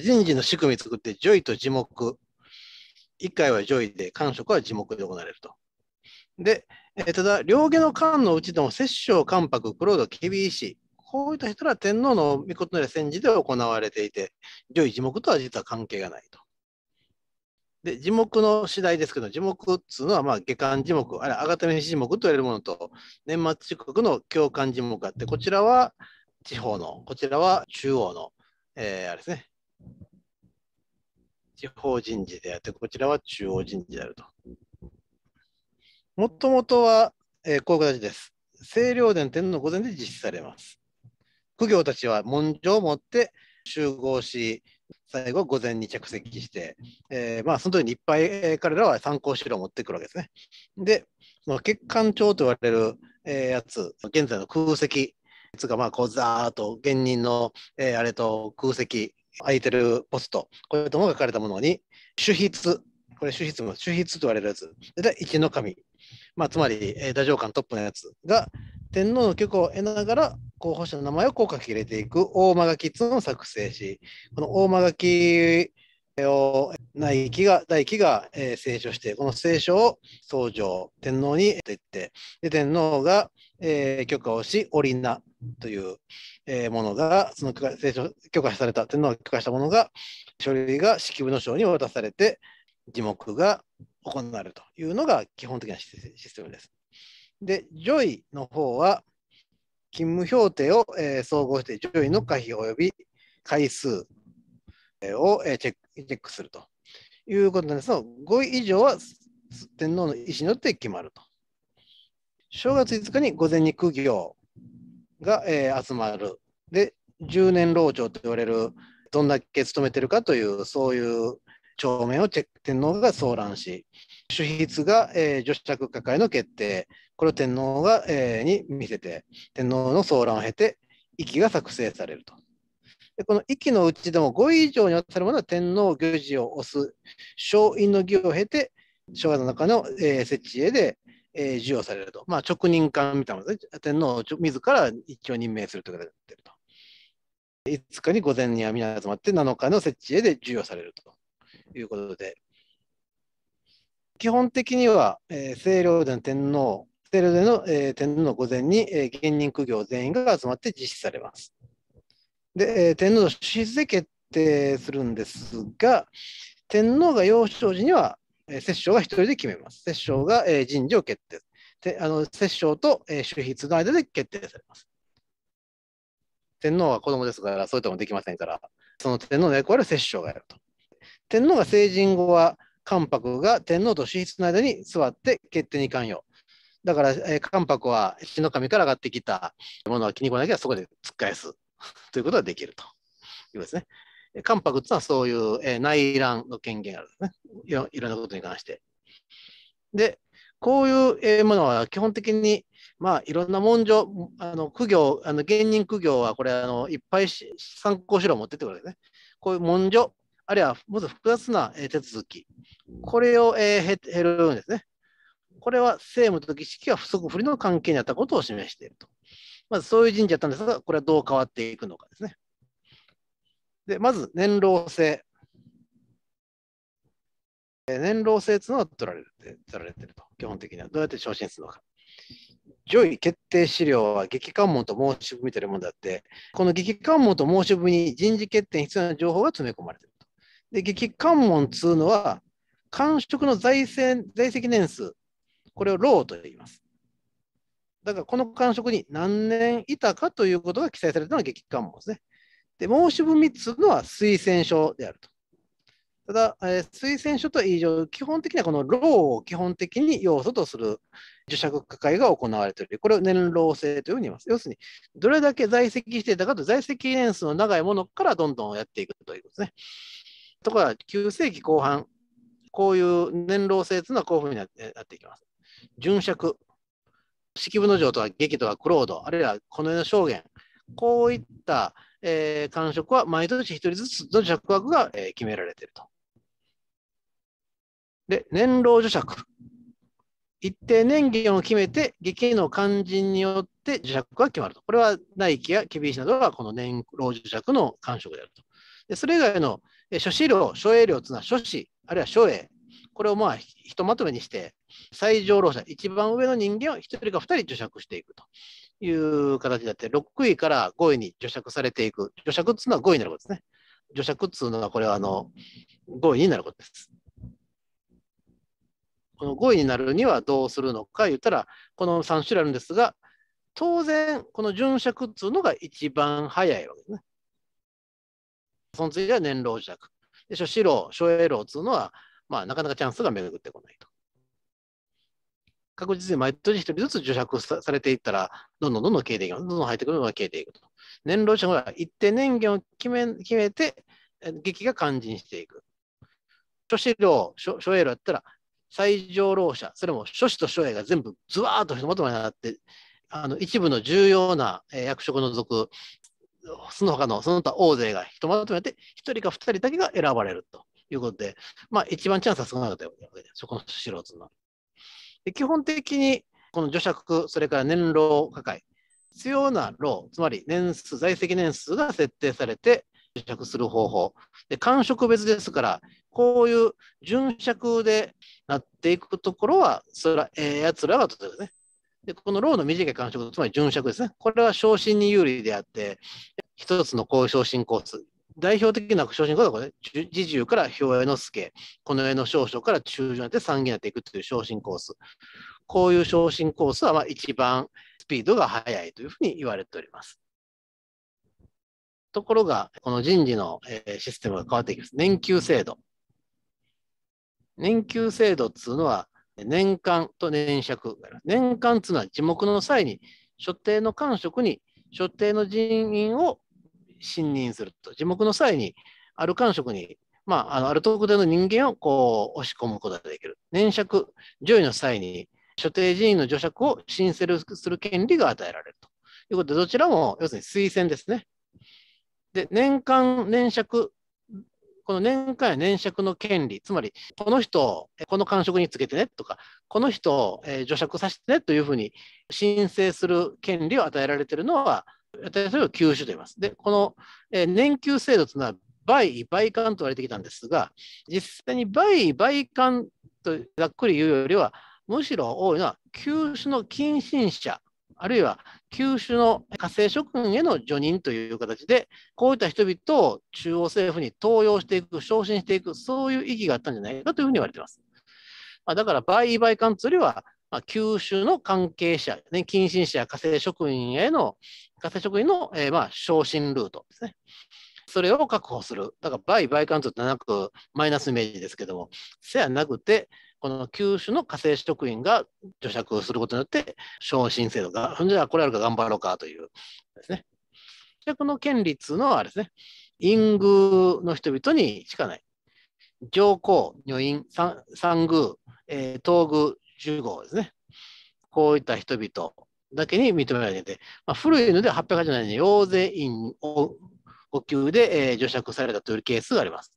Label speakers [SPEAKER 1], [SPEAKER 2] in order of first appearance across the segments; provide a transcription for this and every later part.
[SPEAKER 1] 人事の仕組み作って、上位と地目。1回は上位で、官職は地目で行われると。で、えただ、両家の官のうちでも、摂政、関白、黒田、厳しい。こういった人ら天皇の御事なり戦時で行われていて、上位地目とは実は関係がないと。で、地目の次第ですけど、地目っつうのは、まあ、下巻地目、あれ、あがため地目と言われるものと、年末四国の教官地目があって、こちらは地方の、こちらは中央の、えー、あれですね、地方人事であって、こちらは中央人事であると。もともとは、えー、こういう形です。清涼殿天皇御前で実施されます。苦行たちは文書を持って集合し、最後、午前に着席して、えー、まあ、その時にいっぱい、えー、彼らは参考資料を持ってくるわけですね。で、その欠陥帳と言われる、えー、やつ、現在の空席、つかまあ、こう、ざーっと、現人の、えあれと空席空いてるポスト、こういうの書かれたものに、主筆、これ主筆も主筆と言われるやつ、で、一の神、まあ、つまり、えー、太政官トップのやつが、天皇の許可を得ながら候補者の名前をこう書き入れていく大間書きっのを作成し、この大間書きを内気が大気が、えー、聖書してこの聖書を僧正天皇にと言ってで天皇が、えー、許可をし織なという、えー、ものがその許可聖書許可された天皇が許可したものが書類が式部の章に渡されて字幕が行われるというのが基本的なシステムです。で、ジョイの方は、勤務評定を、えー、総合して、ジョイの可否及び回数を、えー、チェックチェックするということなんですが、5位以上は天皇の意思によって決まると。正月5日に午前に苦行が、えー、集まる。で、10年老長と言われる、どんだけ勤めてるかという、そういう帳面を天皇が騒乱し、主筆が、えー、女子宅下会の決定、これを天皇が、えー、に見せて、天皇の騒乱を経て、息が作成されると。でこの域のうちでも5位以上に当たるものは天皇御事を推す、松陰の儀を経て、昭和の中の、えー、設置へで、えー、授与されると。まあ、直任官みたいなので、ね、天皇自ら一応任命するというとになっていると。5日に午前には皆集まって7日の設置へで授与されるということで基本的には、えー、清涼殿天皇清涼殿の、えー、天皇御前に、えー、現任苦行全員が集まって実施されます。で、天皇の史実で決定するんですが、天皇が幼少時には、摂政が一人で決めます。摂政が人事を決定。であの摂政と主筆の間で決定されます。天皇は子供ですから、そういうこともできませんから、その天皇の役割は摂政がやると。天皇が成人後は、関白が天皇と主筆の間に座って決定に関与。だから、えー、関白は死の神から上がってきたものは気に来なきゃそこで突っ返す。ということができるということですね。関白っいうのはそういう内乱の権限があるんですねい。いろんなことに関して。で、こういうものは基本的に、まあ、いろんな文書、あの苦行、あの芸人苦行はこれあのいっぱい参考資料を持ってってくるわけですね。こういう文書、あるいはもっと複雑な手続き、これを減るんですね。これは政務と儀式が不足不利の関係にあったことを示していると。まずそういう神社だったんですが、これはどう変わっていくのかですね。で、まず年老制。年老制というのは取られて取られてると、基本的には。どうやって昇進するのか。上位決定資料は激関門と申し分みたいなものであって、この激関門と申し分に人事決定に必要な情報が詰め込まれていると。で、激関門っつうのは、官職の在籍在籍年数、これを老と言います。だからこの感触に何年いたかということが記載されたのが激感門ですね。で、申し分3つのは推薦書であると。ただ、えー、推薦書と以上、基本的にはこの労を基本的に要素とする受釈会が行われている。これを年老制というふうに言います。要するに、どれだけ在籍していたかと、在籍年数の長いものからどんどんやっていくということですね。ところが、9世紀後半、こういう年老制というのはこういうふうになっていきます。殉釈、式部の城とは劇とはクロード、あるいはこの世の証言、こういった、えー、官職は毎年1人ずつの尺枠が、えー、決められていると。で、年老助尺。一定年限を決めて、劇の肝心によって助尺が決まると。これは内規や厳しいなどがこの年老助尺の官職であると。でそれ以外の、えー、諸資料、諸栄料というのは諸子、あるいは諸栄、これをまあひとまとめにして、最上老者、一番上の人間を1人か2人除釈していくという形になって、6位から5位に除釈されていく。除釈っていうのは5位になることですね。除釈っていうのは、これはあの5位になることです。この5位になるにはどうするのか言ったら、この3種類あるんですが、当然、この準尺っていうのが一番早いわけですね。その次は年老弱。で、諸子老、諸栄老っていうのは、まあ、なかなかチャンスが巡ってこないと。確実に毎年一人ずつ受釈されていったら、どんどんどんどん消えていく、どんどん入ってくるのが消えていくと。年老者が一定年限を決め決めて、劇が肝心していく。諸子領、諸諸営領だったら、最上老者、それも諸子と諸栄が全部ずわーっとひとまとまになって、あの一部の重要な役職の属、その他のその他大勢がひとまとめて、1人か2人だけが選ばれると。いうことで、まあ、一番チャンスは少なかったわけでそこの素人の。で基本的に、この除釈、それから年老破壊、必要な老、つまり年数、在籍年数が設定されて、除釈する方法。で、間食別ですから、こういう準釈でなっていくところは、そら、えー、やつらはとですね。で、この老の短い間食、つまり準釈ですね。これは昇進に有利であって、一つのこう昇進コース、代表的な昇進行動がね、侍従から表衛の助、この上の少々から中将になって参議になっていくという昇進コース。こういう昇進コースはまあ一番スピードが速いというふうに言われております。ところが、この人事のシステムが変わってきます。年給制度。年給制度っていうのは、年間と年借。年間っていうのは、地目の際に、所定の官職に所定の人員を信任すると。樹木の際に、ある感触に、まあ、あのある特定の人間をこう押し込むことができる。粘着、上位の際に、所定人員の除釈を申請する権利が与えられるということで、どちらも要するに推薦ですね。で、年間粘着、この年間や粘着の権利、つまり、この人をこの官職につけてねとか、この人を除釈させてねというふうに申請する権利を与えられているのは、えば給付と言います。で、この、え年給制度というのは、倍、倍間と言われてきたんですが、実際に倍、倍間とざっくり言うよりは、むしろ多いのは、給付の近親者、あるいは給付の家政職員への助任という形で、こういった人々を中央政府に登用していく、昇進していく、そういう意義があったんじゃないかというふうに言われています。まあ、だから、売というよりは、まあ、の関係者、ね、近親者、家政職員への火星職員の、えー、まあ、昇進ルートですね。それを確保する。だから倍、倍換となく、マイナスイメージですけども、せやなくて、この九種の火星職員が除釈することによって、昇進制度が、じゃあこれあるか頑張ろうかというですね。助の権利のあれですね、陰宮の人々にしかない。上皇、女院、三宮、えー、東宮、十号ですね。こういった人々だけに認められてまあ、古いのでは887年に養生院を呼吸で、えー、除釈されたというケースがあります。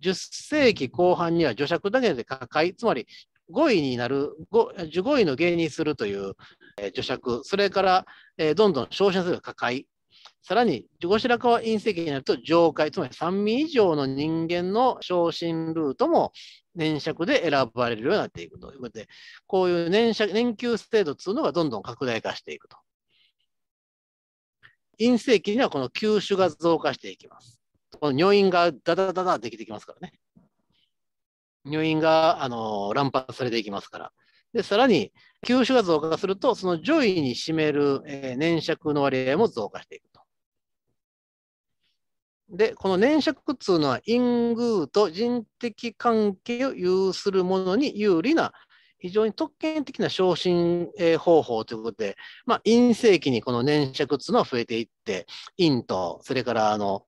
[SPEAKER 1] 10世紀後半には除釈だけで可解、つまり5位になる、15位の芸にするという、えー、除釈、それから、えー、どんどん消費者数が加解、さらに後白河隕石になると上界、つまり3味以上の人間の昇進ルートも年借で選ばれるようになっていくということで、こういう年借年給制度というのがどんどん拡大化していくと。陰性期にはこの吸収が増加していきます。この入院がだだだだできてきますからね。入院があの乱発されていきますから。で、さらに、吸収が増加すると、その上位に占める、えー、年借の割合も増加していくと。で、この粘着というのは、陰偶と人的関係を有するものに有利な、非常に特権的な昇進方法ということで、まあ、陰性期にこの粘着というのは増えていって、陰と、それからあの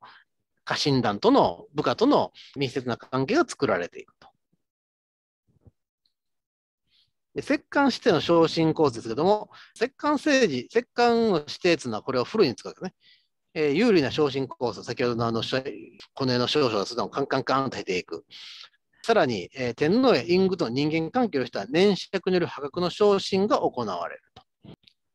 [SPEAKER 1] 家臣団との部下との密接な関係が作られていくと。で摂関指定の昇進構図ですけども、摂関政治、摂関の指定というのはこれを古いに使うけね。えー、有利な昇進コース、先ほどのあの、この絵の少々すでにカンカンカンと減っていく。さらに、えー、天皇や隠具と人間関係をした年釈による破格の昇進が行われると。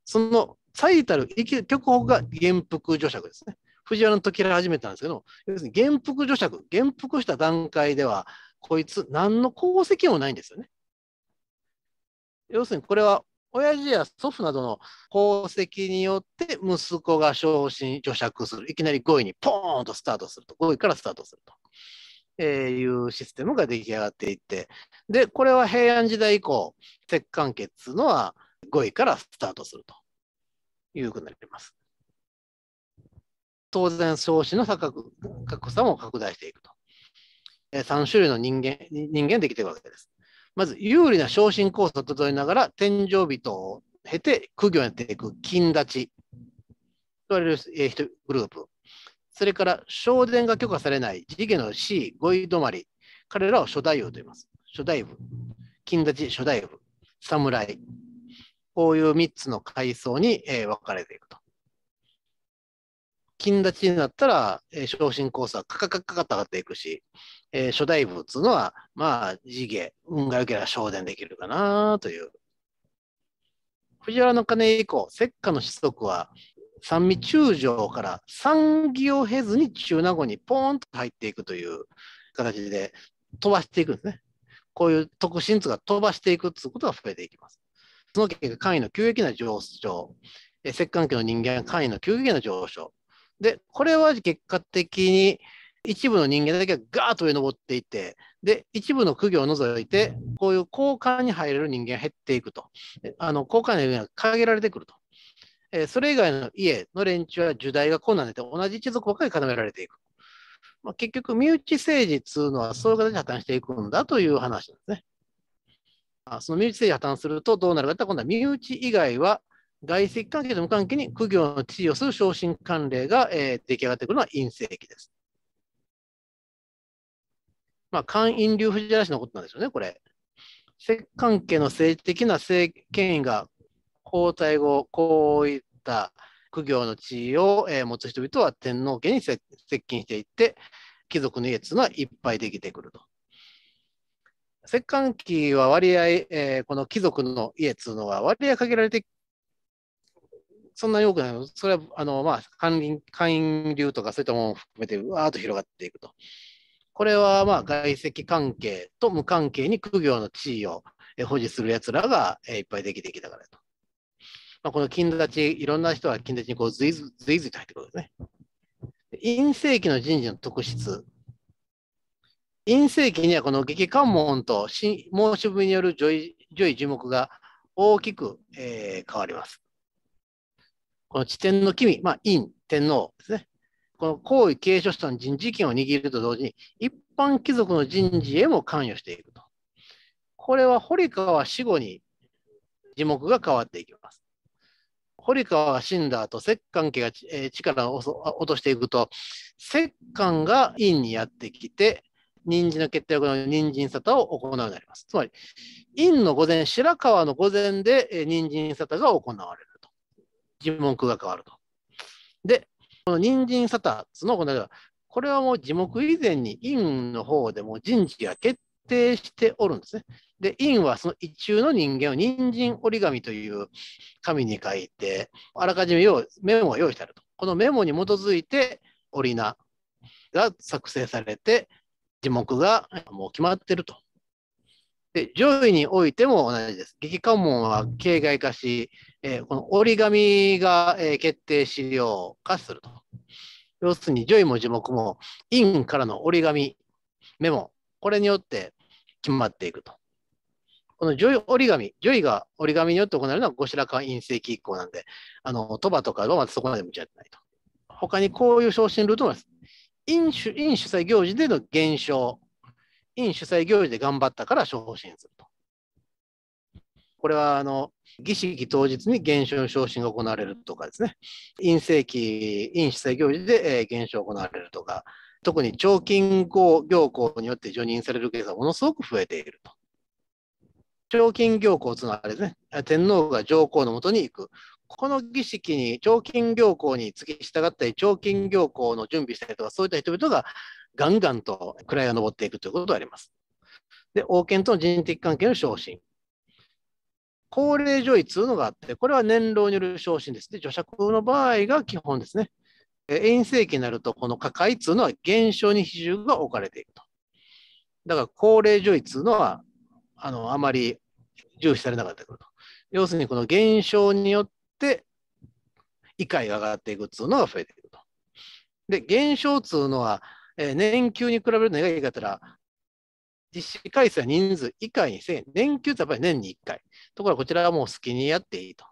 [SPEAKER 1] その最たる極北が元服除釈ですね。藤原の時から始めたんですけど、要するに元服除釈、元服した段階では、こいつ何の功績もないんですよね。要するにこれは親父や祖父などの功績によって息子が昇進、助釈する。いきなり5位にポーンとスタートすると。5位からスタートすると。えー、いうシステムが出来上がっていって。で、これは平安時代以降、摂関鉄いうのは5位からスタートするということになります。当然、少子の格差も拡大していくと。え3種類の人間、人間できているわけです。まず有利な昇進コースを整えながら、天井人を経て苦行やっていく金立ちと言われる、えー、グループ。それから、昇殿が許可されない次元の C、5位止まり。彼らを初代王と言います。初代部。金立ち初代部。侍。こういう3つの階層に、えー、分かれていくと。金立ちになったら、えー、昇進コースはカカカカカと上がっていくし、えー、初代部っつうのは、まあ、地元、運が良ければ昇殿できるかなという。藤原の鐘以降、石化の子息は、三味中将から三義を経ずに中納言にポーンと入っていくという形で飛ばしていくんですね。こういう特進図が飛ばしていくということが増えていきます。その結果、簡易の急激な上昇、石関家の人間、簡易の急激な上昇、で、これは結果的に一部の人間だけがガーッと上登っていて、で、一部の苦行を除いて、こういう交換に入れる人間が減っていくと。あの交換に限られてくると。えー、それ以外の家の連中は受代が困難で同じ一族ばかり固められていく。まあ、結局、身内政治っていうのはそういう形で破綻していくんだという話なんですね。あその身内政治破綻するとどうなるかって今度は身内以外は外籍関係と無関係に苦行の地位をする昇進慣例が、えー、出来上がってくるのは陰性期です。まあ、官陰流藤原氏のことなんですよね、これ。摂関係の政治的な政権威が交代後、こういった苦行の地位を、えー、持つ人々は天皇家に接近していって、貴族の家というのはいっぱいできてくると。摂関期は割合、えー、この貴族の家というのは割合限られてそんなに多くないのそれは、あの、まあ、関林、関流とかそういったものを含めて、わーっと広がっていくと。これは、まあ、外籍関係と無関係に苦業の地位を保持する奴らがいっぱいできてきたからと。まあ、この金立ち、いろんな人は金立ちにこうずいずずいずいと入ってくるんですね。陰性期の人事の特質。陰性期にはこの激関門と申し分による上位上位樹木が大きく、えー、変わります。この地点の君、まあ、院、天皇ですね。この皇位継承者の人事権を握ると同時に、一般貴族の人事へも関与していくと。これは堀川死後に字幕が変わっていきます。堀川が死んだ後、摂関家が、えー、力を落としていくと、摂関が院にやってきて、人参の決定の人参沙汰を行うようになります。つまり、院の御前、白川の御前で、えー、人参沙汰が行われる。一文句が変わると。で、この人参サタツのこのこれはもう字目以前に陰の方でも人事が決定しておるんですね。で、陰はその一中の人間を人参折り紙という紙に書いて、あらかじめ用メモを用意してあると。このメモに基づいて折り名が作成されて、字目がもう決まってると。で、上位においても同じです。劇関門は形骸化し、えー、この折り紙が、えー、決定資料化すると。要するに、ジョイも樹木も、員からの折り紙、メモ、これによって決まっていくと。このョイ折り紙、ジョイが折り紙によって行われるのは後白河院政期以降なんで、あの、鳥羽とかはまずそこまで向き合ってないと。他にこういう昇進ルートもあります。院主主催行事での減少、員主催行事で頑張ったから昇進すると。これはあの儀式当日に減少の昇進が行われるとかですね、陰性期、陰主制行事で、え少が行われるとか、特に長金行行によって叙任されるケースはものすごく増えていると。長金行行というのはあれですね、天皇が上皇のもとに行く。この儀式に、長金行行に付き従ったり、長金行行の準備したりとか、そういった人々がガンガンと位が上っていくということがあります。で、王権との人的関係の昇進。高齢女医というのがあって、これは年老による昇進です。で、除爵の場合が基本ですね。遠征期になると、この下界というのは減少に比重が置かれていると。だから、高齢女医というのは、あの、あまり重視されなかったと。要するに、この減少によって、異界が上がっていくというのが増えていくと。で、減少というのは、えー、年給に比べるのがいいかったら、実施回数は人数以下にせ年休ってやっぱり年に1回。ところがこちらはもう好きにやっていいと。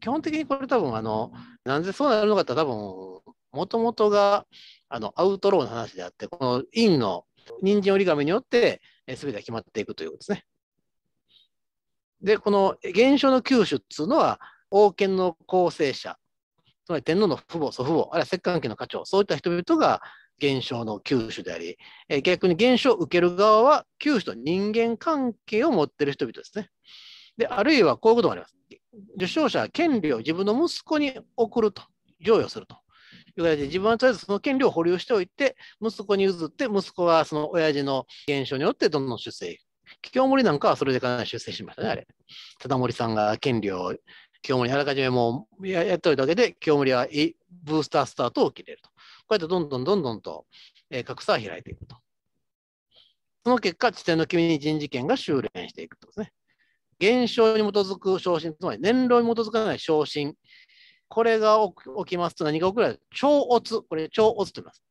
[SPEAKER 1] 基本的にこれ多分あの、なんでそうなるのかって多分、もともとがあのアウトローの話であって、このインの人参折り紙によって全てが決まっていくということですね。で、この現象の九種っていうのは、王権の構成者、つまり天皇の父母、祖父母、あるいは摂関家の家長、そういった人々が現象の九種であり、え逆に現象を受ける側は九種と人間関係を持っている人々ですね。で、あるいはこういうこともあります。受賞者は権利を自分の息子に送ると、譲与すると。いう形で自分はとりあえずその権利を保留しておいて、息子に譲って、息子はその親父の現象によってどんどん出世。清盛なんかはそれでかなり出世しましたね、あれ。忠盛さんが権利を清盛あらかじめもうやっといたわけで、清盛はブースタースタートを切れると。こうやってどんどんどんどんと、えー、格差は開いていくと。その結果、地点の君に人事権が修練していくとですね。現象に基づく昇進、つまり年齢に基づかない昇進。これが起きますと何が起こるか、超乙。これ、超乙と言います。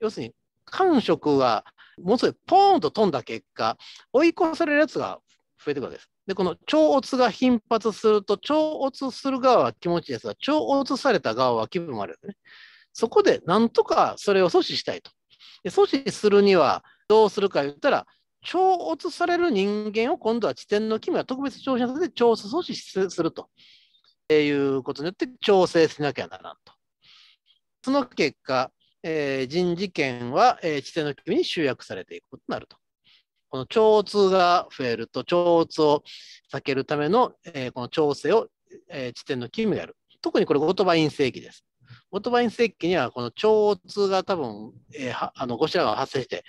[SPEAKER 1] 要するに、官職がものすごいポーンと飛んだ結果、追い越されるやつが増えていくわけです。で、この超乙が頻発すると、超乙する側は気持ちいいですが、超乙された側は気分悪いですね。そこでなんとかそれを阻止したいと。で阻止するにはどうするか言ったら、超圧される人間を今度は地点の君は特別調査で調査阻止すると、いうことによって調整しなきゃならんと。その結果、えー、人事権は、えー、地点の君に集約されていくことになると。この超圧が増えると、超圧を避けるための、えー、この調整を、えー、地点の君がやる。特にこれ言葉陰性期です。オートバイン石器にはこの超音が多分、えー、あのゴシラが発生して、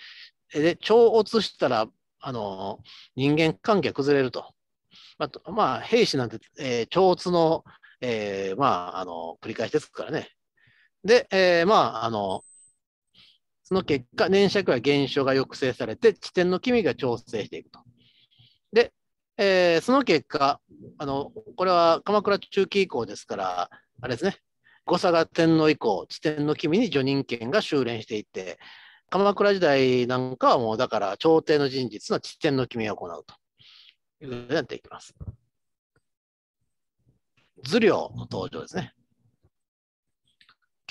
[SPEAKER 1] で超音したらあの人間関係崩れると。まあ、まあ、兵士なんて、えー、超音の、えー、まあ、あの繰り返しですからね。で、えー、まあ、あの、その結果、粘着や減少が抑制されて、地点の機微が調整していくと。で、えー、その結果あの、これは鎌倉中期以降ですから、あれですね、後嵯峨天皇以降、地天の君に叙任権が修練していて、鎌倉時代なんかはもうだから朝廷の人事の地天の君を行うというふうになっていきます。頭領の登場ですね。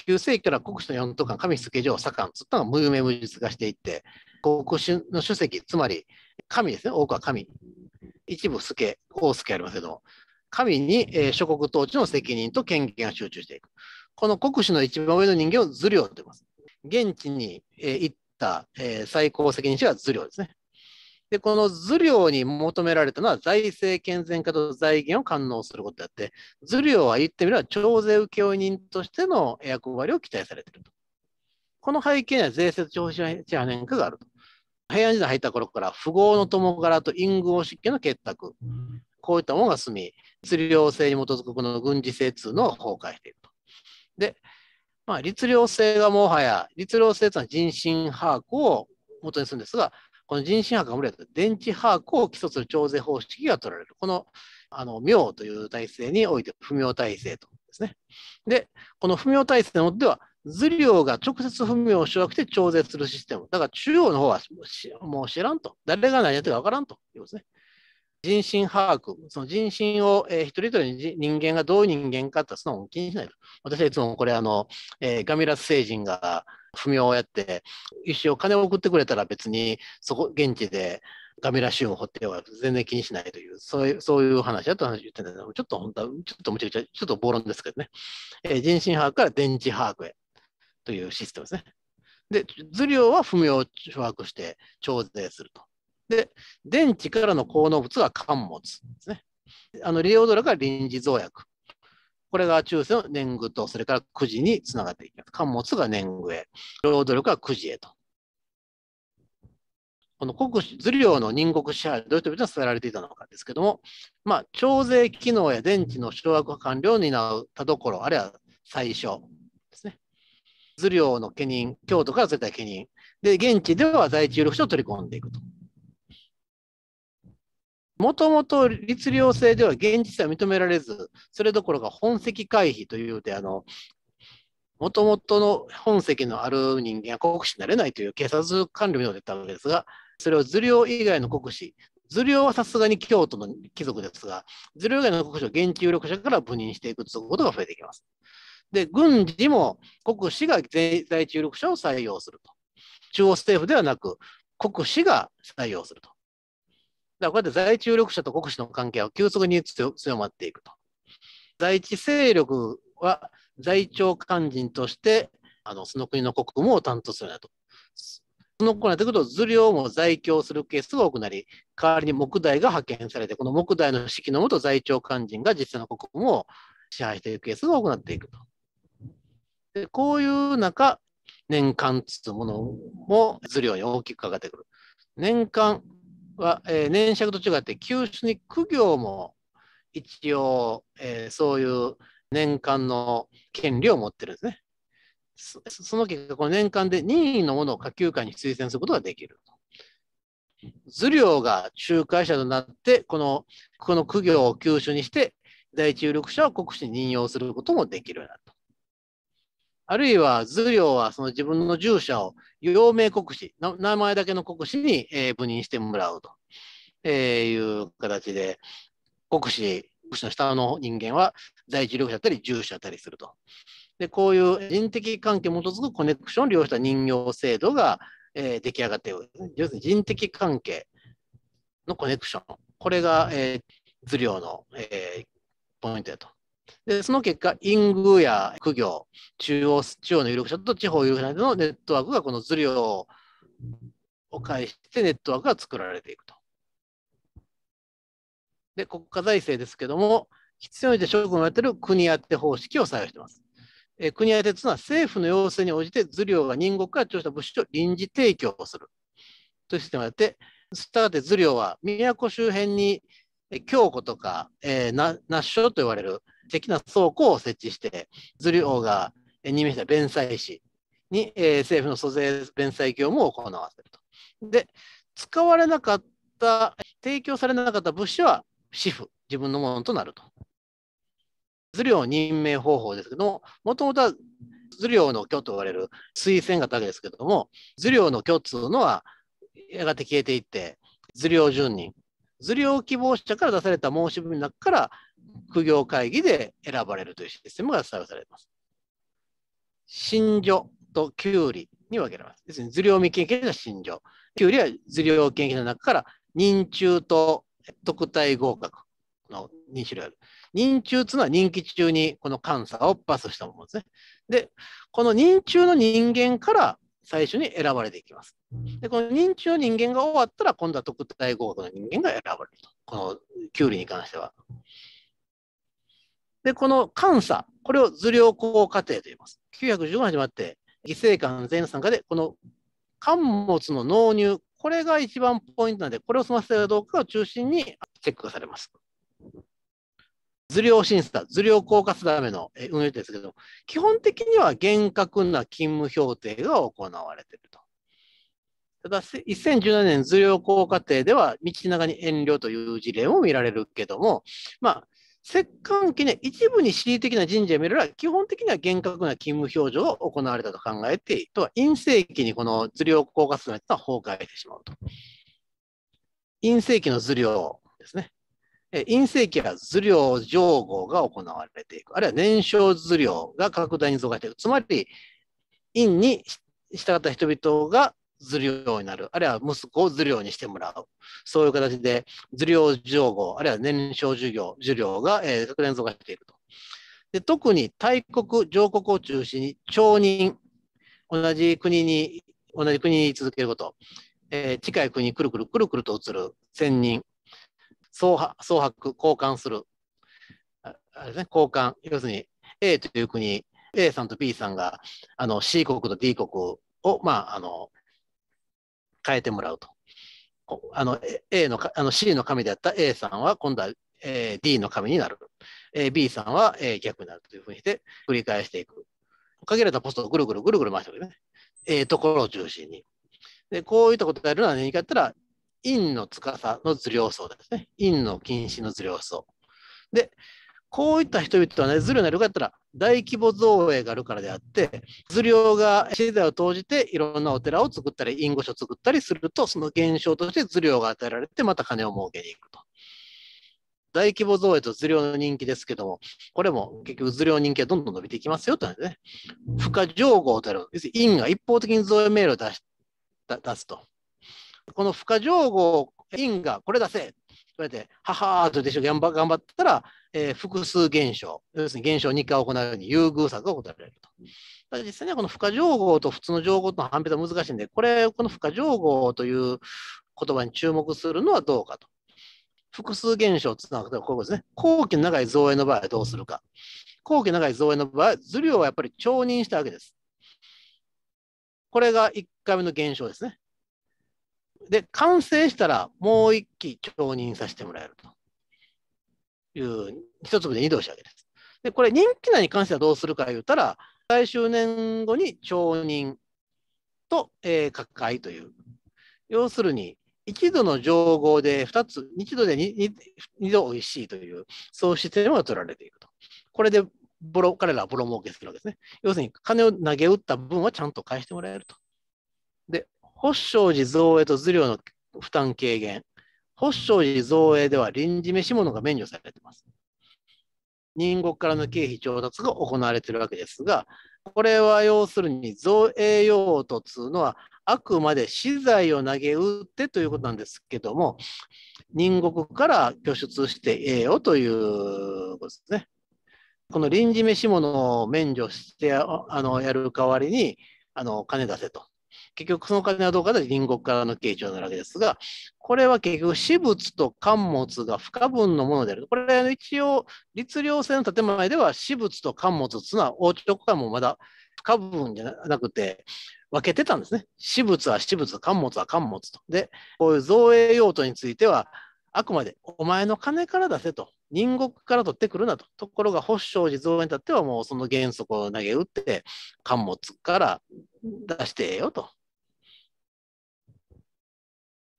[SPEAKER 1] 9世紀から国主の四都間、神助城、左官つったのが無名無実化していって、国主の主席、つまり神ですね、多くは神、一部助、大助ありますけども、神に、えー、諸国統治の責任と権限が集中していく。この国主の一番上の人間を図領と言います。現地に、えー、行った、えー、最高責任者は図領ですね。で、この頭領に求められたのは財政健全化と財源を堪能することであって、図領は言ってみれば徴税請負人としての役割を期待されていると。この背景には税制徴収支者変化があると。平安時代入った頃から富豪の共柄と隠語式の結託、こういったものが住み、律令制に基づくこの軍事性というの崩壊していると。で、まあ、律令制がもはや、律令制というのは人身把握を元にするんですが、この人身把握が無理だと、電池把握を基礎する徴税方式が取られる。この、あの、妙という体制において、不妙体制とですね。で、この不妙体制のでは、図量が直接不妙をしなくて調節するシステム。だから中央の方はもう知らんと。誰が何やってるか分からんということですね。人心把握、その人心を、えー、一人一人人間がどういう人間かってその気にしないと。私はいつもこれあの、えー、ガミラス星人が不明をやって、一生金を送ってくれたら別にそこ、現地でガミラシを掘っては全然気にしないという、そういうそういう話だと話言ってたけど、ちょっと本当は、ちょっとむちゃくちゃ、ちょっと暴論ですけどね。えー、人心把握から電池把握へというシステムですね。で、図量は不明を把握して徴税すると。で、電池からの効能物が貫物ですね。あの、リレオドラが臨時増薬。これが中世の年貢と、それからくじにつながっていきます。貫物が年貢へ、労働力がくじへと。この国図領の任国支配、どういう人々が伝えられていたのかですけども、まあ、徴税機能や電池の掌握完了を担う田所、あるいは最初ですね。図領の家人、京都から絶対家人。で、現地では在地有力者を取り込んでいくと。もともと律令制では現実は認められず、それどころか本籍回避というで、あの、もともとの本籍のある人間は国士になれないという警察官僚名だったわけですが、それを図領以外の国士、図領はさすがに京都の貴族ですが、図領以外の国士を現地有力者から分任していくということが増えていきます。で、軍事も国士が在地有力者を採用すると。中央政府ではなく、国士が採用すると。だからこうやって在地有力者と国士の関係は急速に強まっていくと。在地勢力は在長官人としてあのその国の国務を担当するなと。その子になってくると、図領も在京するケースが多くなり、代わりに木材が派遣されて、この木材の指揮のもと、在庁官人が実際の国務を支配しているケースが多くなっていくと。でこういう中、年間つつものも図領に大きくかかってくる。年間は、えー、年借と違って旧州に苦行も一応、えー、そういう年間の権利を持ってるんですね。その結果、この年間で任意のものを下級会に推薦することができる図領が仲介者となって、このこの苦行を休止にして、第一有力者を国士に任用することもできるようになる。あるいは頭領はその自分の従者を陽明国士、名前だけの国士に、えー、赴任してもらうと、えいう形で、国士、国士の下の人間は在地領者だったり従者だったりすると。で、こういう人的関係に基づくコネクションを利用した人形制度が、えー、出来上がっている。要するに人的関係のコネクション。これが、えー、頭領の、えー、ポイントだと。で、その結果、イングや苦行、中央、中央の有力者と地方有力者のネットワークがこのズリを介してネットワークが作られていくと。で、国家財政ですけども、必要によって諸君をやってる国当て方式を採用しています。え国当てというのは政府の要請に応じて図領が隣国から調査物資を臨時提供するというシステムがあって、したがって図領は都周辺に京固とか、えー、ナッシと呼われる的な倉庫を設置して、ズリ王が任命した弁済士に、えー、政府の租税弁済業務を行わせると。で、使われなかった、提供されなかった物資は私府、自分のものとなると。図領任命方法ですけども、もともとは図領の虚と呼われる推薦型ですけども、図領の虚っつうのはやがて消えていって、図領順人、受領希望者から出された申し分の中から、苦行会議で選ばれるというシステムが採用されます。信助とウリに分けられます。ですね、受領未経験者は信ュウリは受領経験者の中から、認中と特待合格の2種類ある。認中というのは任期中にこの監査をパスしたものですね。で、この認中の人間から最初に選ばれていきます。で、この認知の人間が終わったら、今度は特待合格の人間が選ばれると。このキュウリに関しては。で、この監査、これを図量効過程と言います。915年始まって、犠牲官全参加で、この刊物の納入、これが一番ポイントなので、これを済ませたかどうかを中心にチェックされます。図量審査、図量効果すための運営ですけども、基本的には厳格な勤務評定が行われていると。ただ、1017年図量効果程では、道長に遠慮という事例も見られるけども、まあ、摂関期に一部に恣意的な神社を見るら、基本的には厳格な勤務表情を行われたと考えて、とは陰性期にこの図量効果数のやつは崩壊してしまうと。陰性期の図量ですね。陰性期は図量上合が行われていく。あるいは燃焼図量が拡大に増加していく。つまり、陰に従った人々がずるようになる、あるいは息子をずるようにしてもらう、そういう形で、ずるよう情報、あるいは年少授業、授業が、えー、連続化していると。で特に大国、上国を中心に、町人、同じ国に、同じ国に続けること、えー、近い国にくるくるくるくると移る、専任、総総白、交換する、あれですね、交換、要するに A という国、A さんと B さんがあの C 国と D 国を、まあ、あの変えてもらうと。あの A のあの C の神であった A さんは今度は、え D の神になる。え B さんは、え逆になるというふうにして繰り返していく。限られたポストをぐるぐるぐるぐる回してくるね。ええところを中心に。で、こういったことをやるのは何かやったら、陰の司の図量層ですね。陰の禁止の図量層。で、こういった人々はね、ズルなるかやったら大規模造営があるからであって、ズル量が経済を投じていろんなお寺を作ったり、隠語書を作ったりすると、その現象としてズル量が与えられて、また金を儲けに行くと。大規模造営と図量の人気ですけども、これも結局図量人気がどんどん伸びていきますよというね。不可情報とある、要するに因が一方的に造営命令を出すと。この不可情報因がこれ出せそれで、ははーと弟子が頑張ったら、えー、複数現象、要するに現象2回行うように優遇策が行われると。ただ実際にはこの不可情報と普通の情報との判別は難しいんで、これ、この不可情報という言葉に注目するのはどうかと。複数現象つながってここですね。後期の長い造影の場合はどうするか。後期の長い造影の場合、図量はやっぱり承認したわけです。これが1回目の現象ですね。で、完成したらもう一期承認させてもらえるという、一粒で二度仕上げです。で、これ、任期内に関してはどうするか言うたら、最終年後に承認と、えー、各会という、要するに、一度の上合で二つ、一度で二度おいしいという、そうシステムが取られていくと。これでボロ、彼らはボロ儲けするわけですね。要するに、金を投げ打った分はちゃんと返してもらえると。で、発祥寺造営と図料の負担軽減。発祥寺造営では臨時飯物が免除されています。隣国からの経費調達が行われているわけですが、これは要するに造営用途というのは、あくまで資材を投げ打ってということなんですけども、隣国から拠出してええよということですね。この臨時飯物を免除してあのやる代わりにあの金出せと結局その金はどうかで隣国からの経帳になるわけですが、これは結局私物と官物が不可分のものである。これ一応、律令制の建前では私物と官物というのは王朝間もまだ不可分じゃなくて、分けてたんですね。私物は私物、官物は官物と。で、こういう造営用途については、あくまでお前の金から出せと。隣国から取ってくるなと。ところが、発祥寺造営に立ってはもうその原則を投げ打って、監物から出してえよと。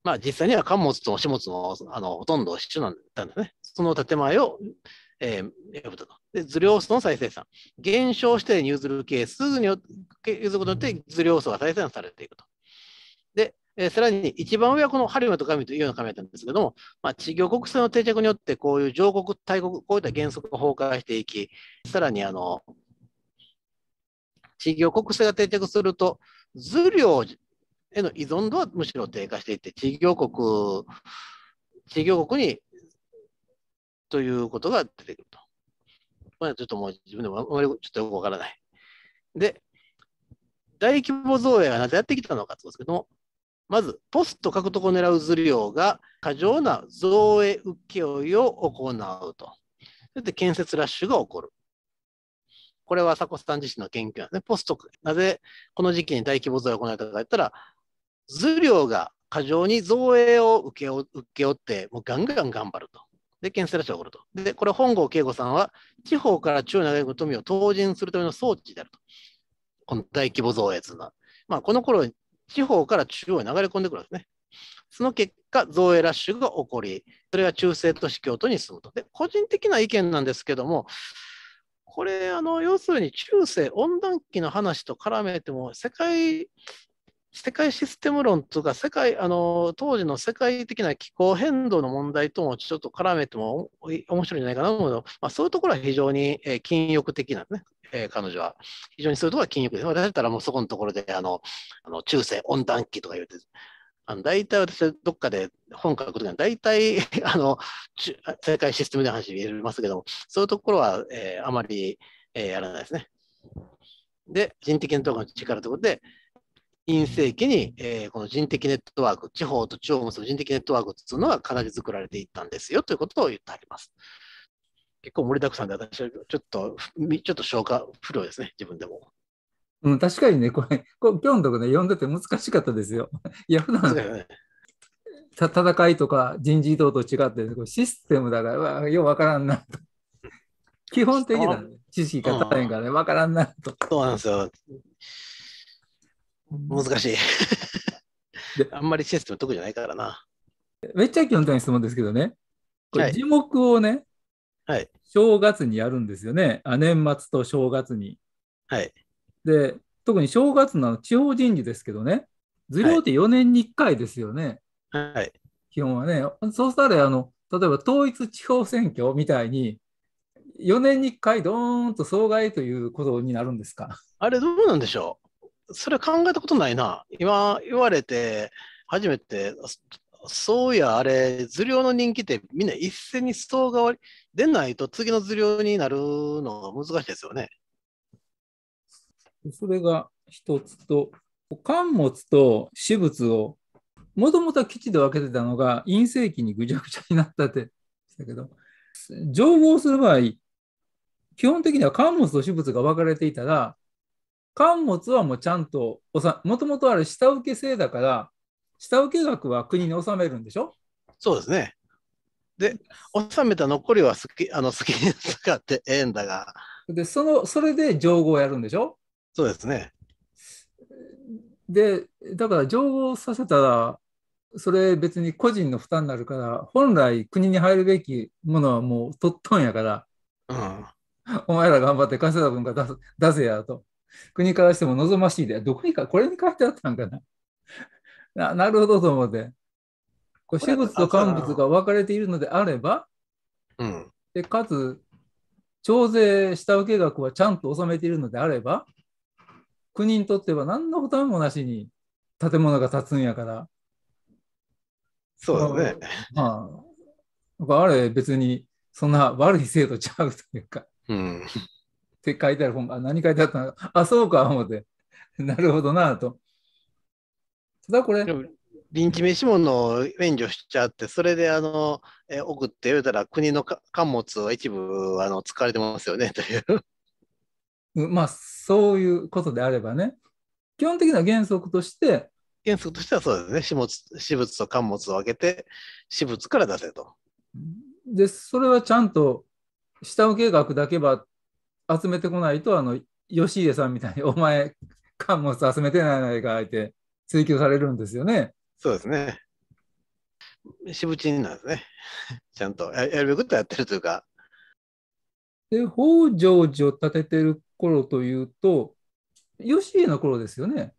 [SPEAKER 1] まあ実際には貨物と種物のあのほとんど一緒なんだね。その建前を、えー、呼ぶと。で、図量素の再生産。減少して入ずる係数によって譲ることによって図量素が再生産されていくと。で、えー、さらに一番上はこのハリウムと神というような神だったんですけども、まあ、地業国制の定着によってこういう上国、大国、こういった原則が崩壊していき、さらにあの、地業国制が定着すると、図量への依存度はむしろ低下していって、地域王国、地域王国にということが出てくると。まあ、ちょっともう自分でもあまりちょっとよくわからない。で、大規模造営がなぜやってきたのかということですけども、まず、ポスト獲得を狙う図量が過剰な造営請負を行うと。そして建設ラッシュが起こる。これは佐古さん自身の研究なんですね。ポスト、なぜこの時期に大規模造営を行われたかといったら、頭量が過剰に造営を請け負け負って、もうガンガン頑張ると。で、検査ラッシュが起こると。で、これ、本郷慶吾さんは、地方から中流れ込富を当人するための装置であると。この大規模造うのは。まあ、この頃、地方から中央に流れ込んでくるんですね。その結果、造営ラッシュが起こり、それが中世都市京都に進むと。で、個人的な意見なんですけども、これ、あの、要するに中世温暖期の話と絡めても、世界世界システム論とか世界あの当時の世界的な気候変動の問題ともちょっと絡めても面白いんじゃないかなと思うの、まあ、そういうところは非常に、えー、禁欲的なんですね、えー、彼女は。非常にそういうところは禁欲です。私だったらもうそこのところであのあの中世温暖期とか言うて。あの大体私はどっかで本書くときは大体 あの世界システムで話入れますけどもそういうところは、えー、あまり、えー、やらないですね。で人的なところの力ということで陰性期に、えー、この人的ネットワーク、地方と地方を結ぶ人的ネットワークというのがかなり作られていったんですよということを言ってあります。結構盛りだくさんで、私はちょっと、ちょっと消化不良ですね、自分でも。
[SPEAKER 2] うん、確かにね、これ、これ今日のところね、読んでて難しかったですよ。
[SPEAKER 1] いや、普段、ね、
[SPEAKER 2] 戦いとか人事異動と違って、ね、システムだから、ようわからんなと。基本的な、知識が高い
[SPEAKER 1] からね、わからんなと。そうなんですよ。難しい。あんまりシステム得じゃないからな。
[SPEAKER 2] めっちゃ基本的な質問ですけどね、これ、樹木をね、はい、正月にやるんですよね、あ年末と正月に。はい、で、特に正月の地方人事ですけどね、頭領って4年に1回ですよね、はい、基本はね。そうしたらあの、例えば統一地方選挙みたいに、4年に1回、どーんと総外とい
[SPEAKER 1] うことになるんですか。あれ、どうなんでしょう。それ考えたことないな。今言われて、初めて、そうや、あれ、図量の人気ってみんな一斉に総代わり出ないと次の図量になるのが難しいですよね。
[SPEAKER 2] それが一つと、刊物と私物を、もともとは基地で分けてたのが、陰性期にぐちゃぐちゃになったって、だけど、情報する場合、基本的には刊物と私物が分かれていたら、官物はもうちゃんともともとあれ下請け制だから下請け額は国に納めるんでしょそうですね。で
[SPEAKER 1] 納めた残りは好き あの好きに使ってええんだが。でそのそれで上合やるんでしょそうですね。でだから
[SPEAKER 2] 上合させたらそれ別に個人の負担になるから本来国に入るべきものはもう取っとんやから、うん、お前ら頑張って加せた分が出せやと。国からしても望ましいで、どこにか、これに書いてあったんかな。ななるほどと思って。こう私物と乾物が分かれているのであれば、うん、でかつ、徴税下請け額はちゃんと納めているのであれば、国にとっては何の負担もなしに建物が建つんやから。そうだね。まあ、あれ別にそんな悪い制度ちゃうというか。うんって書いてある本、あ、何書いてあったのあ、そうか、思って。なるほどな、と。
[SPEAKER 1] ただこれ。臨時し物を免除しちゃって、それであの、え送って言うたら、国の貨物は一部あの使われてますよねとい
[SPEAKER 2] う。まあ、そういうことであればね、基本的な原則として。
[SPEAKER 1] 原則としてはそうですね、私物私物と貨物を分けて、私物から出せと。
[SPEAKER 2] で、それはちゃんと下請け額だけば集めてこないと、あの、吉家さんみたいに、お前、缶も集めてないないかって追求さ
[SPEAKER 1] れるんですよね。そうですね。ち地なんですね。ちゃんとやるべきことやってるというか。
[SPEAKER 2] で、北条寺を建ててる頃というと、吉家の頃ですよね。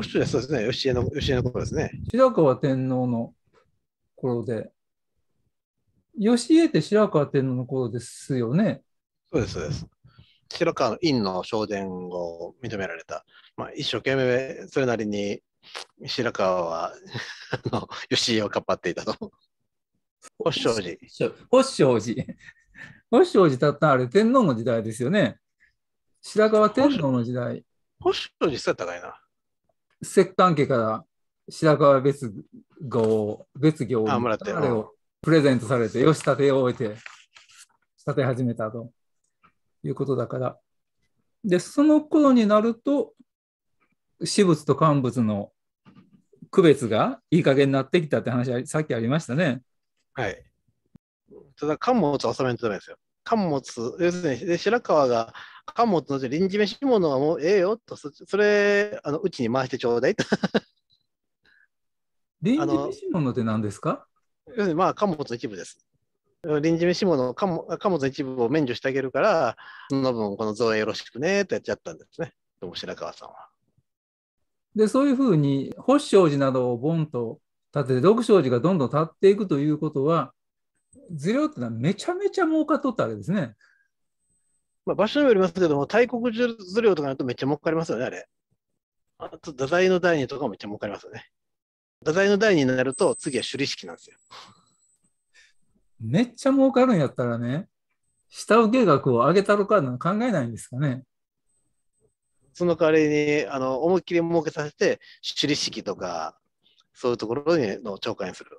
[SPEAKER 2] そうです
[SPEAKER 1] ね、吉家の吉江の頃ですね。
[SPEAKER 2] 白河天皇の頃で、吉家って白河天皇の頃ですよね。
[SPEAKER 1] そうです、そうです。白川院の正殿を認められた。まあ、一生懸命、それなりに白川は の吉井をかっぱっていたと。保証寺。保証寺。
[SPEAKER 2] 保証寺たったあれ天皇の時代ですよね。白川天皇の時代。保証寺そうやったかいな。摂関家から白川別号、別行をプレゼントされて、吉立を終えて、立て始めたと。いうことだから。で、その頃になると、私物と乾物の区別がいい加減になってきたって話はさっきありましたね。は
[SPEAKER 1] い。ただ、乾物は納めんとダメですよ。乾物、要するに白川が乾物の臨時飯物はもうええよと、それ、あのうちに回してちょうだいと。臨時飯物って何ですか要するにまあ、乾物の一部です。臨時飯物の貨物の一部を免除してあげるから、その分、この造園よろしくねってやっちゃったんですね、どうも白川さんは。
[SPEAKER 2] で、そういうふうに、星性寺などをボンと立てて、読書寺がどんどん立っていくということは、
[SPEAKER 1] 図量ってのはめちゃめちゃ儲かっとったわけですね。まあ、場所にもよりますけども、大国図量とかるとめっちゃ儲かりますよね、あれ。あと、太宰の第二とかもめっちゃ儲かりますよね。太宰の第二になると、次は首里式なんですよ。
[SPEAKER 2] めっちゃ儲かるんやったらね、下請け額を上げたろかなん考えないんですかね。
[SPEAKER 1] その代わりに、あの思いっきり儲けさせて、首里式とか、そういうところにの懲戒にする。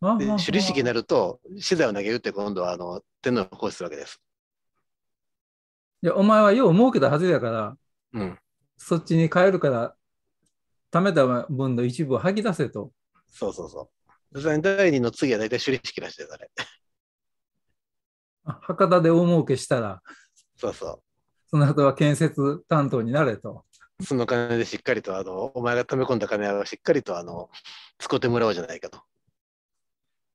[SPEAKER 1] 首里式になると、資材を投げるって今度はあの天皇の行使するわけです。
[SPEAKER 2] いや、お前はよう儲けたはずやから、うん、そっちに帰るから、貯めた分の一部を吐き出せと。
[SPEAKER 1] そうそうそ第二の次は大体首里式らしいです、あれ。
[SPEAKER 2] 博多で大儲けしたら、そうそう。その後は建設担当になれと。
[SPEAKER 1] その金でしっかりと、あの、お前が貯め込んだ金はしっかりと、あの、使ってもらおうじゃないか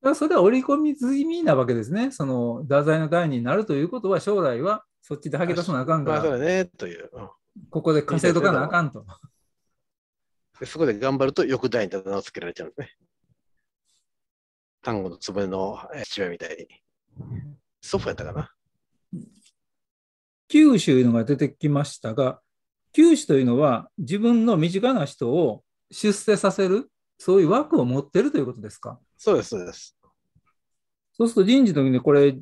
[SPEAKER 2] と。それは織り込み済みなわけですね。その、太宰の代になるということは、将来はそっちで吐き出さなあかんから。まあ、そうだ
[SPEAKER 1] ね、という。うん、
[SPEAKER 2] ここで稼いとかなあか
[SPEAKER 1] んと。そこで頑張ると、よく代に名をつけられちゃうんですね。単語のつぶれの父親みたいに。祖父やったかな。
[SPEAKER 2] 九州いうのが出てきましたが、九州というのは自分の身近な人を出世させる、そういう枠を持ってるということですかそうです、そうです。そうすると人事の時にこれ、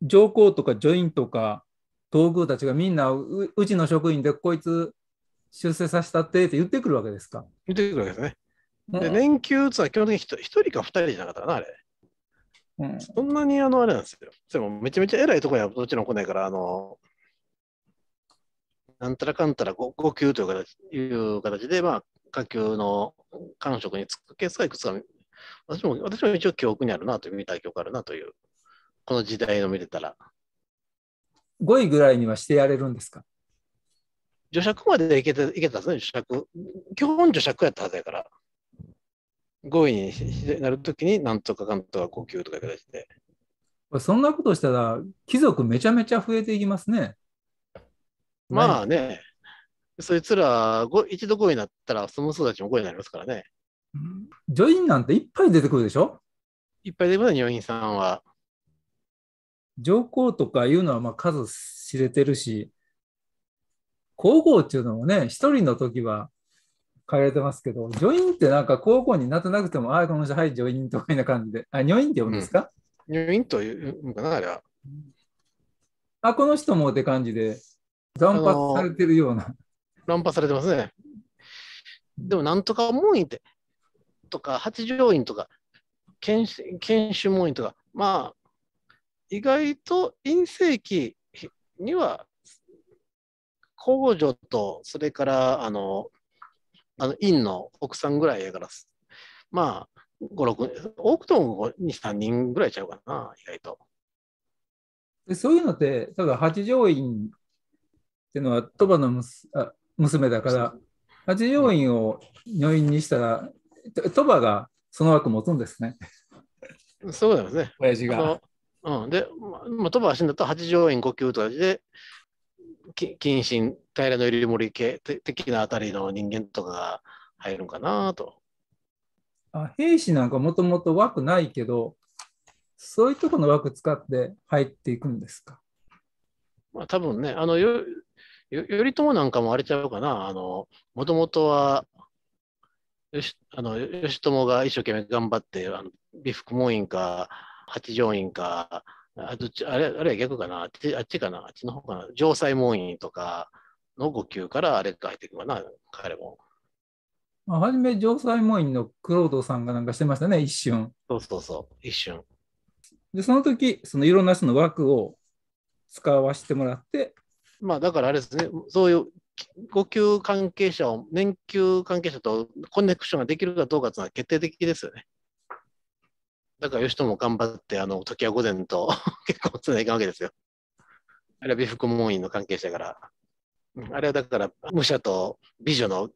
[SPEAKER 2] 上皇とか女院とか東宮たちがみんなううちの職員でこいつ出世させたってって言っ
[SPEAKER 1] てくるわけですか言ってくるわけですね。で、年休っつは基本的に1人か2人じゃなかったかな、あれ。うん、そんなにあのあれなんですよ。でもめちゃめちゃ偉いとこにはどっちの来ないから、あの、なんたらかんたら 5, 級という形いう形で、まあ、下級の官職につくケースがいくつか、私も私も一応記憶にあるなという、見た記憶あるなという、この時代の見れたら。5位ぐらいにはしてやれるんですか除尺までいけけたんですね、助尺。基本助尺やったはずやから。5位になるときに、なんとかかんとか呼吸とか言う形で。
[SPEAKER 2] そんなことしたら、貴族めちゃめちゃ増えていきま
[SPEAKER 1] すね。まあね、そいつら、一度5位になったら、その人たちも5位になりますからね。
[SPEAKER 2] 女院なんていっぱい出てくるでしょいっぱい出てくる女院さんは。上皇とかいうのはまあ数知れてるし、皇后っていうのもね、一人の時は変えられてますけど、ジョインってなんか高校になってなくても、ああ、この人、はい、ジョインとかいな感じで、あ、ニョインって呼ぶんですか、うん、ニョインというのかな、あれは。あ、この人
[SPEAKER 1] もって感じで、乱発され
[SPEAKER 2] てるような。
[SPEAKER 1] 乱発されてますね。でも、なんとか門院って、とか、八条院とか、研修門院とか、まあ、意外と陰性期には、工場と、それから、あの、あの院の奥さんぐらいやから、まあ、5、6、多くとも2、3人ぐらいちゃうかな、意外と。でそういうのって、ただ八
[SPEAKER 2] 丈院っていうのは鳥羽のむすあ娘だから、八丈院を女院にしたら、鳥羽がその枠持つんですね。
[SPEAKER 1] そうですね。親父が。うん、で、まあ、鳥羽は死んだと八丈院5級とかで、謹慎、平の入森系的なあたりの人間とかが入るんかなと。
[SPEAKER 2] あ兵士なんかもともと枠ないけど、そういうとこの枠使って入っていくんですか。
[SPEAKER 1] まあ多分ね、あのよ頼朝なんかもあれちゃうかな、あのもともとはよしあの義朝が一生懸命頑張って、あの美福門院か八条院か、あどっちあれあれは逆かなあっち、あっちかな、あっちの方かな、城西門院とかの5級からあれが入っていくかな、彼も。
[SPEAKER 2] まあ、初め、城西門院の黒堂さんがなんかしてましたね、一瞬。
[SPEAKER 1] そうそうそう、一瞬。
[SPEAKER 2] で、その時そのいろんな人の枠を使わせてもら
[SPEAKER 1] って。まあ、だからあれですね、そういう5級関係者を、年級関係者とコネクションができるかどうかというのは決定的ですよね。だから義朝も頑張って、あの、時は御前と 結婚つないかんわけですよ。あれは美福門院の関係者から。あれはだから、武者と美女の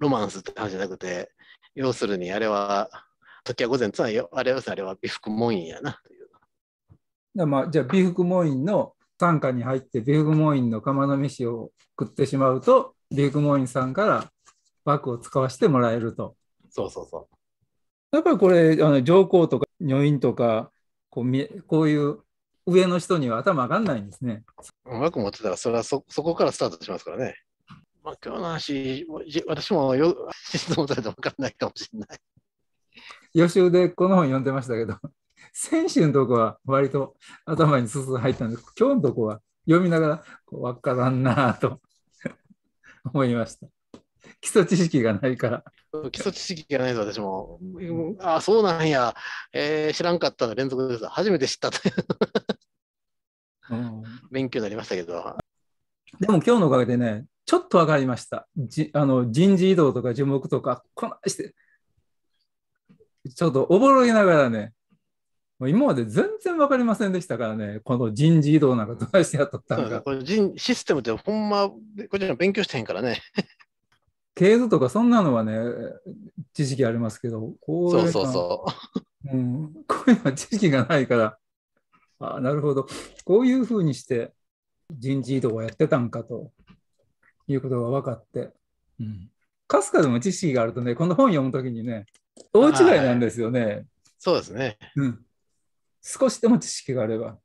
[SPEAKER 1] ロマンスって話じゃなくて、要するにあれは、時は御前つり、あれはあれは美福門院やなとい
[SPEAKER 2] う。まあ、じゃあ美福門院の傘下に入って美福門院の釜の飯を食ってしまうと美福門院さんから枠を使わせてもらえると。
[SPEAKER 1] そうそうそう。
[SPEAKER 2] やっぱりこれあの上皇と女院とかこうこういう上の人には頭上がんないんですね。
[SPEAKER 1] うまく持ってたらそれはそそこからスタートしますからね。まあ、今日の話私もよ質問されても分かんないかもしれない。
[SPEAKER 2] 予習でこの本読んでましたけど先週のとこは割と頭にすす入ったんです今日のとこは読みながら分からんなと思いました。基礎知識
[SPEAKER 1] がないから。基礎知識がないです、私も。ああ、そうなんや。えー、知らんかったの連続です。初めて知ったと。勉強になりましたけど。
[SPEAKER 2] でも今日のおかげでね、ちょっと分かりました。じあの人事異動とか樹木とか、こないして、ちょっとおぼろげながらね、もう今まで全然分かりませんでしたからね、この人事異動なんかどうしてやっとったのか。こ
[SPEAKER 1] れ人システムってほんま、こっちら勉強してへんからね。
[SPEAKER 2] 系図とかそんなのはね、知識ありますけど、こういうそうそうう。うん、こういうのは知識がないから、あなるほど。こういうふうにして人事異動をやってたんかということが分かって。うん。かすかでも知識があるとね、この本読むときにね、大違いなんですよね。そうですね。うん。少しでも知識があれば。